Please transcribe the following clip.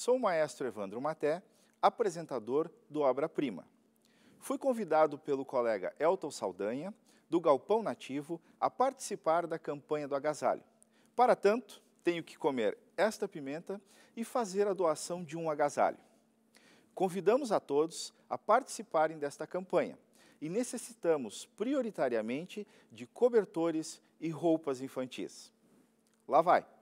Sou o maestro Evandro Maté, apresentador do Obra Prima. Fui convidado pelo colega Elton Saldanha, do Galpão Nativo, a participar da campanha do agasalho. Para tanto, tenho que comer esta pimenta e fazer a doação de um agasalho. Convidamos a todos a participarem desta campanha e necessitamos prioritariamente de cobertores e roupas infantis. Lá vai!